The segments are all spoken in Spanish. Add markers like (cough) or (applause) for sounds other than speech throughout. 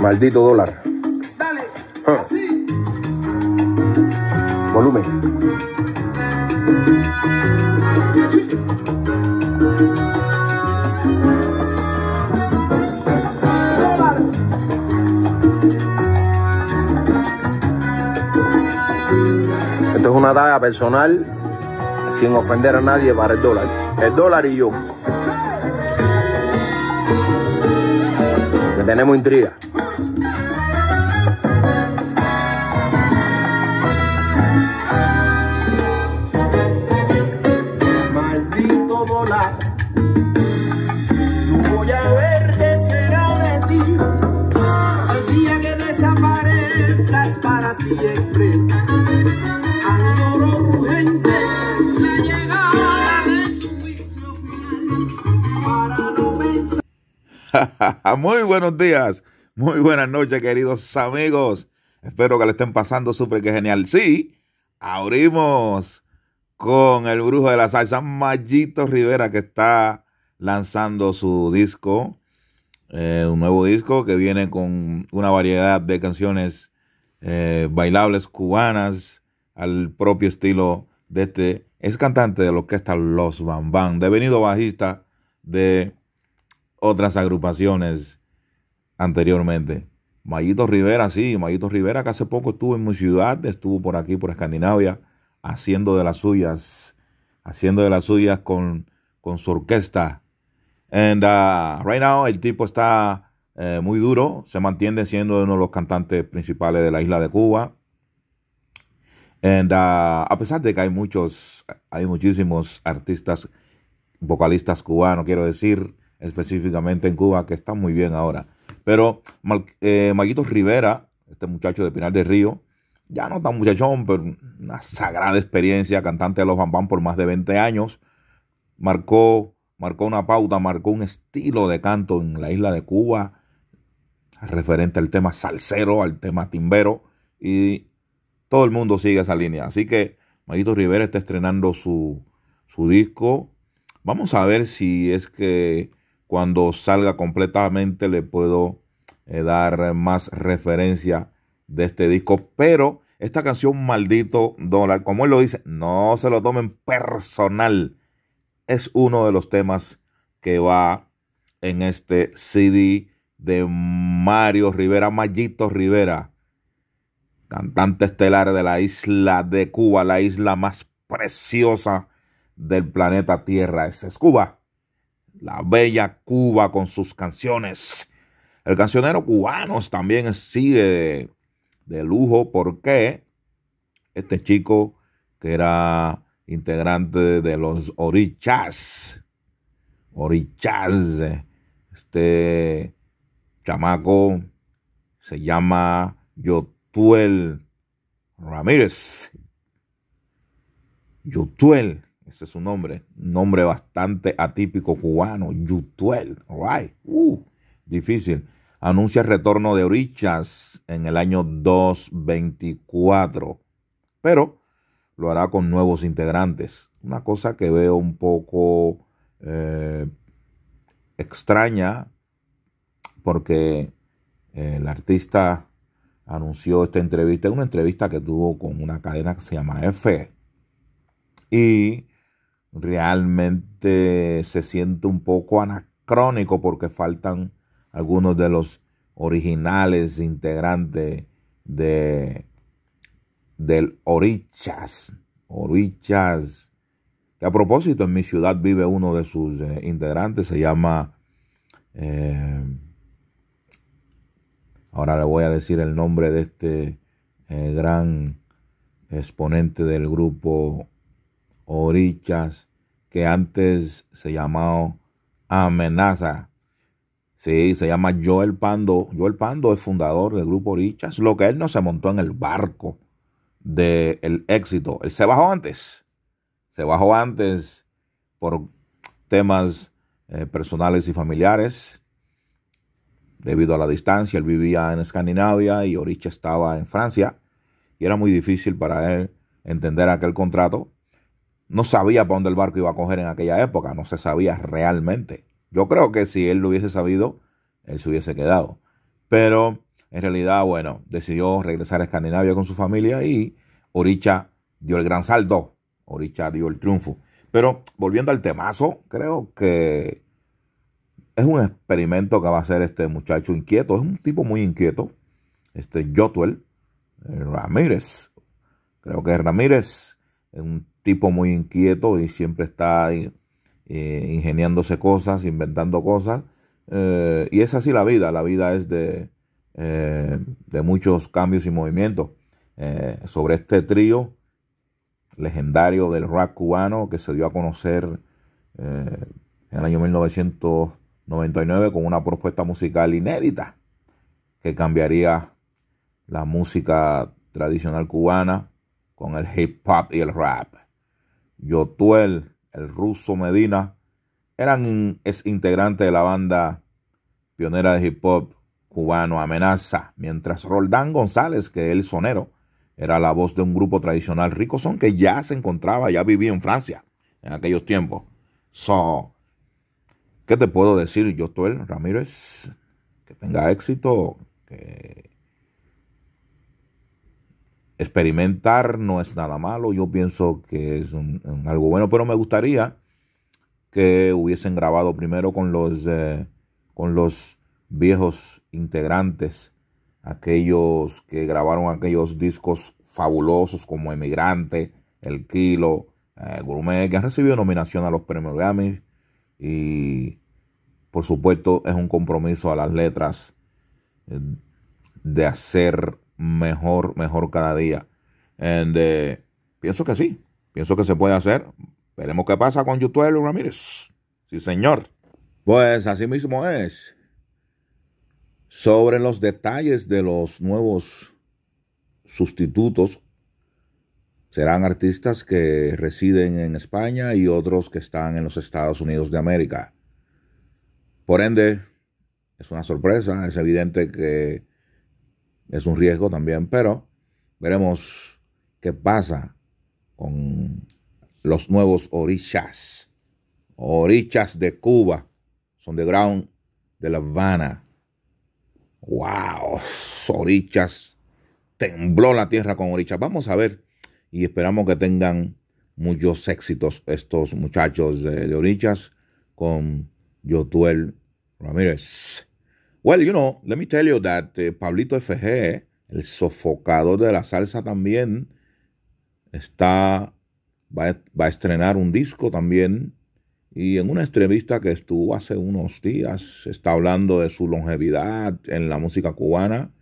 Maldito dólar. Dale, ah. así. Volumen. Esto es una daga personal, sin ofender a nadie, para el dólar. El dólar y yo. Que tenemos intriga. (laughs) muy buenos días, muy buenas noches, queridos amigos. Espero que le estén pasando súper que genial. Sí, abrimos con el brujo de la salsa, Mayito Rivera, que está lanzando su disco, eh, un nuevo disco que viene con una variedad de canciones eh, bailables cubanas al propio estilo de este. Es cantante de la orquesta Los Bambán, devenido bajista de otras agrupaciones anteriormente. Mayito Rivera, sí, Mayito Rivera que hace poco estuvo en mi ciudad, estuvo por aquí, por Escandinavia, haciendo de las suyas, haciendo de las suyas con, con su orquesta. And uh, right now el tipo está eh, muy duro, se mantiene siendo uno de los cantantes principales de la isla de Cuba. And, uh, a pesar de que hay muchos, hay muchísimos artistas, vocalistas cubanos, quiero decir, específicamente en Cuba, que está muy bien ahora. Pero eh, Maguito Rivera, este muchacho de Pinar del Río, ya no tan muchachón, pero una sagrada experiencia, cantante de los Bambam por más de 20 años, marcó, marcó una pauta, marcó un estilo de canto en la isla de Cuba, referente al tema salsero, al tema timbero, y todo el mundo sigue esa línea. Así que Maguito Rivera está estrenando su, su disco. Vamos a ver si es que cuando salga completamente le puedo eh, dar más referencia de este disco. Pero esta canción Maldito Dólar, como él lo dice, no se lo tomen personal. Es uno de los temas que va en este CD de Mario Rivera, Mayito Rivera, cantante estelar de la isla de Cuba, la isla más preciosa del planeta Tierra. Esa es Cuba la bella Cuba con sus canciones. El cancionero cubano también sigue de, de lujo porque este chico que era integrante de los Orichas, Orichas, este chamaco se llama Yotuel Ramírez. Yotuel ese es su nombre. Nombre bastante atípico cubano. Yutuel. Right. Uh, difícil. Anuncia el retorno de Orichas en el año 2024. Pero lo hará con nuevos integrantes. Una cosa que veo un poco eh, extraña. Porque eh, el artista anunció esta entrevista. Una entrevista que tuvo con una cadena que se llama F. Y realmente se siente un poco anacrónico porque faltan algunos de los originales integrantes de del Orichas, Orichas, que a propósito en mi ciudad vive uno de sus eh, integrantes, se llama, eh, ahora le voy a decir el nombre de este eh, gran exponente del grupo orichas, que antes se llamaba Amenaza. Sí, se llama Joel Pando. Joel Pando es fundador del grupo Orichas. Lo que él no se montó en el barco del éxito. Él se bajó antes. Se bajó antes por temas eh, personales y familiares. Debido a la distancia, él vivía en Escandinavia y Orichas estaba en Francia. Y era muy difícil para él entender aquel contrato no sabía para dónde el barco iba a coger en aquella época, no se sabía realmente. Yo creo que si él lo hubiese sabido, él se hubiese quedado. Pero en realidad, bueno, decidió regresar a Escandinavia con su familia y Oricha dio el gran saldo. Oricha dio el triunfo. Pero volviendo al temazo, creo que es un experimento que va a hacer este muchacho inquieto, es un tipo muy inquieto, este Jotuel Ramírez, creo que es Ramírez, es un tipo muy inquieto y siempre está eh, ingeniándose cosas, inventando cosas. Eh, y es así la vida, la vida es de, eh, de muchos cambios y movimientos. sobre este trío legendario del rap cubano que se dio a conocer en el año 1999 con una propuesta musical inédita que cambiaría la música tradicional cubana con el hip hop y el rap. Yotuel, el ruso Medina, eran ex integrantes de la banda pionera de hip hop cubano Amenaza, mientras Roldán González, que es el sonero, era la voz de un grupo tradicional rico, son que ya se encontraba, ya vivía en Francia en aquellos tiempos. So, ¿qué te puedo decir, Yotuel Ramírez? Que tenga éxito, que experimentar no es nada malo, yo pienso que es algo bueno, pero me gustaría que hubiesen grabado primero con los, eh, con los viejos integrantes, aquellos que grabaron aquellos discos fabulosos como Emigrante, El Kilo, eh, Gourmet, que han recibido nominación a los premios Grammy y por supuesto es un compromiso a las letras eh, de hacer mejor, mejor cada día. Eh, pienso que sí, pienso que se puede hacer. Veremos qué pasa con youtube Ramírez. Sí, señor. Pues así mismo es. Sobre los detalles de los nuevos sustitutos, serán artistas que residen en España y otros que están en los Estados Unidos de América. Por ende, es una sorpresa, es evidente que es un riesgo también, pero veremos qué pasa con los nuevos orichas. Orichas de Cuba, son de ground de La Habana. ¡Wow! Orichas. Tembló la tierra con orichas. Vamos a ver y esperamos que tengan muchos éxitos estos muchachos de, de orichas con Yotuel Ramírez. Well, you know, let me tell you that eh, Pablito FG, el sofocador de la salsa también, está, va a, estrenar un disco también. Y en una entrevista que estuvo hace unos días, está hablando de su longevidad en la música cubana.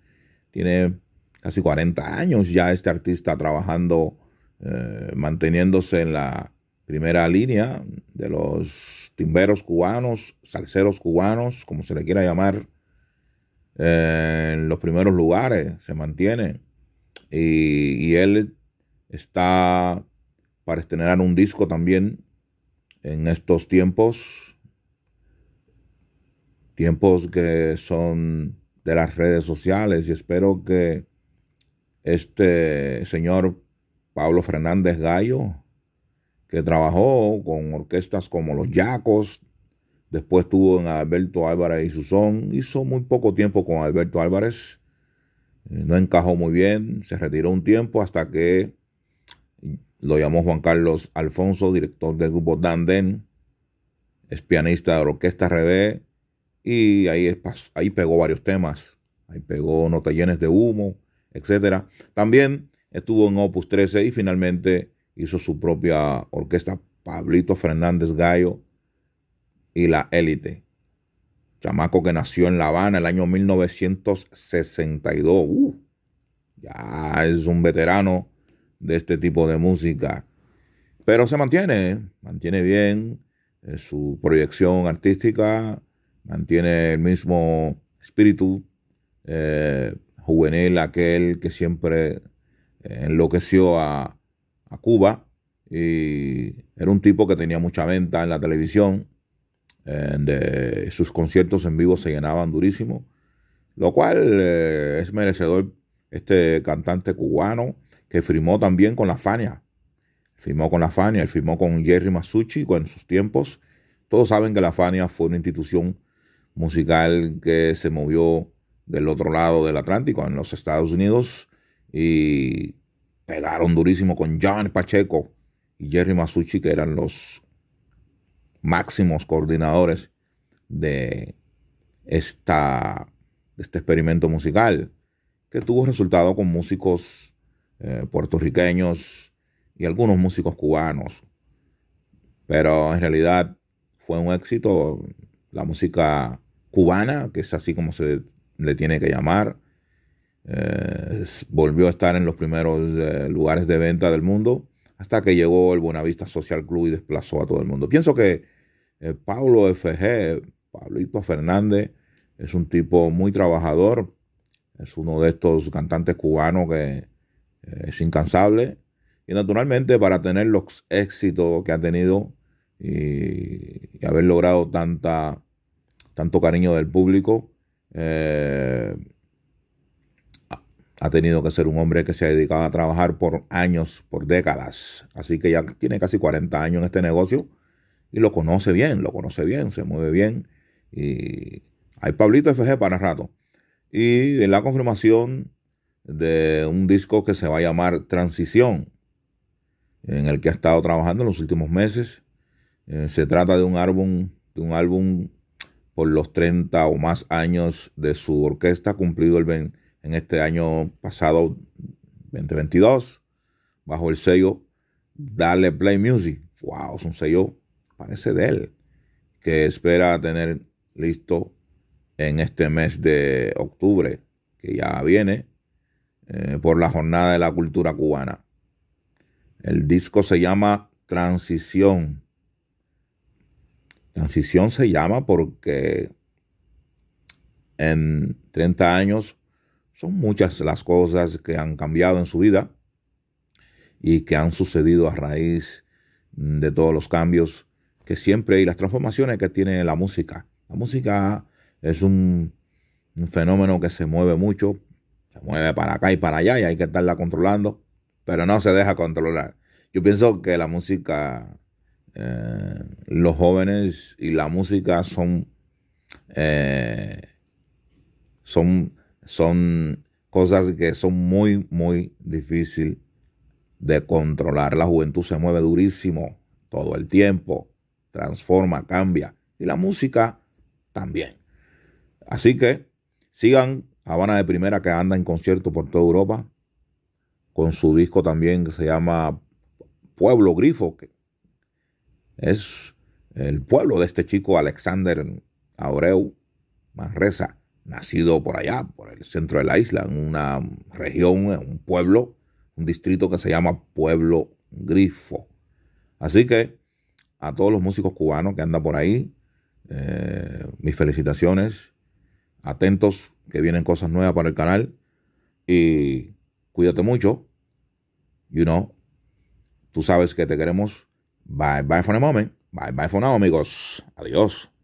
Tiene casi 40 años ya este artista trabajando, eh, manteniéndose en la primera línea de los timberos cubanos, salseros cubanos, como se le quiera llamar. Eh, en los primeros lugares, se mantiene. Y, y, él está para estrenar un disco también en estos tiempos, tiempos que son de las redes sociales y espero que este señor Pablo Fernández Gallo, que trabajó con orquestas como Los Yacos, Después tuvo en Alberto Álvarez y Susón. Hizo muy poco tiempo con Alberto Álvarez. Eh, no encajó muy bien. Se retiró un tiempo hasta que lo llamó Juan Carlos Alfonso, director del grupo Danden. Es pianista de Orquesta RD. Y ahí, ahí pegó varios temas. Ahí pegó No de humo, etc. También estuvo en Opus 13 y finalmente hizo su propia orquesta Pablito Fernández Gallo y la élite. Chamaco que nació en La Habana el año 1962. Uh, ya es un veterano de este tipo de música. Pero se mantiene, mantiene bien eh, su proyección artística, mantiene el mismo espíritu eh, juvenil, aquel que siempre eh, enloqueció a, a Cuba. Y era un tipo que tenía mucha venta en la televisión And, eh, sus conciertos en vivo se llenaban durísimo, lo cual eh, es merecedor este cantante cubano que firmó también con la Fania. Firmó con la Fania, él firmó con Jerry Masucci en sus tiempos. Todos saben que la Fania fue una institución musical que se movió del otro lado del Atlántico, en los Estados Unidos, y pegaron durísimo con John Pacheco y Jerry Masucci, que eran los máximos coordinadores de, esta, de este experimento musical, que tuvo resultado con músicos eh, puertorriqueños y algunos músicos cubanos. Pero en realidad fue un éxito la música cubana, que es así como se le tiene que llamar. Eh, volvió a estar en los primeros eh, lugares de venta del mundo hasta que llegó el Buenavista Social Club y desplazó a todo el mundo. Pienso que eh, Pablo FG, Pablito Fernández, es un tipo muy trabajador, es uno de estos cantantes cubanos que eh, es incansable. Y naturalmente para tener los éxitos que ha tenido y, haber logrado tanta, tanto cariño del público, eh, ha tenido que ser un hombre que se ha dedicado a trabajar por años, por décadas. Así que ya tiene casi 40 años en este negocio y lo conoce bien, lo conoce bien, se mueve bien. Y hay Pablito FG para rato. Y en la confirmación de un disco que se va a llamar Transición, en el que ha estado trabajando en los últimos meses. Eh, se trata de un álbum, de un álbum por los 30 o más años de su orquesta, cumplido el en este año pasado 2022, bajo el sello Dale Play Music. Wow, es un sello parece de él, que espera tener listo en este mes de octubre, que ya viene, eh, por la jornada de la cultura cubana. El disco se llama Transición. Transición se llama porque en 30 años son muchas las cosas que han cambiado en su vida y que han sucedido a raíz de todos los cambios que siempre y las transformaciones que tiene la música. La música es un, fenómeno que se mueve mucho, se mueve para acá y para allá y hay que estarla controlando, pero no se deja controlar. Yo pienso que la música, eh, los jóvenes y la música son, eh, son, son cosas que son muy, muy difíciles de controlar. La juventud se mueve durísimo todo el tiempo transforma, cambia. Y la música también. Así que sigan Habana de Primera que anda en concierto por toda Europa. Con su disco también que se llama Pueblo Grifo. Que es el pueblo de este chico Alexander Abreu Manresa. Nacido por allá, por el centro de la isla, en una región, en un pueblo, un distrito que se llama Pueblo Grifo. Así que a todos los músicos cubanos que andan por ahí. Eh, mis felicitaciones. Atentos que vienen cosas nuevas para el canal. Y cuídate mucho. You know. Tú sabes que te queremos. Bye bye for the moment. Bye bye for now, amigos. Adiós.